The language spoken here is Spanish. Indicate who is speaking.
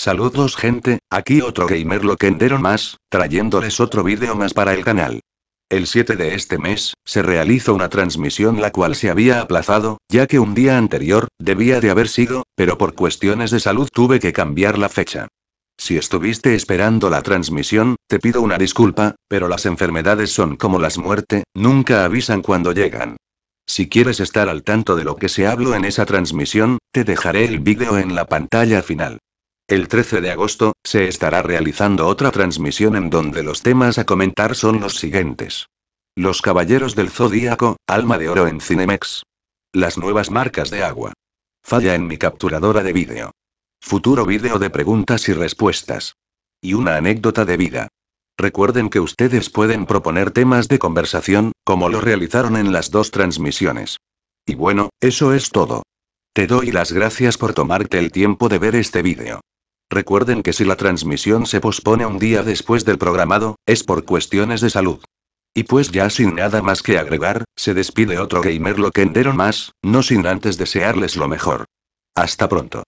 Speaker 1: Saludos gente, aquí otro gamer loquendero más, trayéndoles otro vídeo más para el canal. El 7 de este mes, se realizó una transmisión la cual se había aplazado, ya que un día anterior, debía de haber sido, pero por cuestiones de salud tuve que cambiar la fecha. Si estuviste esperando la transmisión, te pido una disculpa, pero las enfermedades son como las muerte, nunca avisan cuando llegan. Si quieres estar al tanto de lo que se habló en esa transmisión, te dejaré el vídeo en la pantalla final. El 13 de agosto, se estará realizando otra transmisión en donde los temas a comentar son los siguientes. Los Caballeros del Zodíaco, Alma de Oro en Cinemex. Las nuevas marcas de agua. Falla en mi capturadora de vídeo. Futuro vídeo de preguntas y respuestas. Y una anécdota de vida. Recuerden que ustedes pueden proponer temas de conversación, como lo realizaron en las dos transmisiones. Y bueno, eso es todo. Te doy las gracias por tomarte el tiempo de ver este vídeo. Recuerden que si la transmisión se pospone un día después del programado, es por cuestiones de salud. Y pues ya sin nada más que agregar, se despide otro gamer loquendero más, no sin antes desearles lo mejor. Hasta pronto.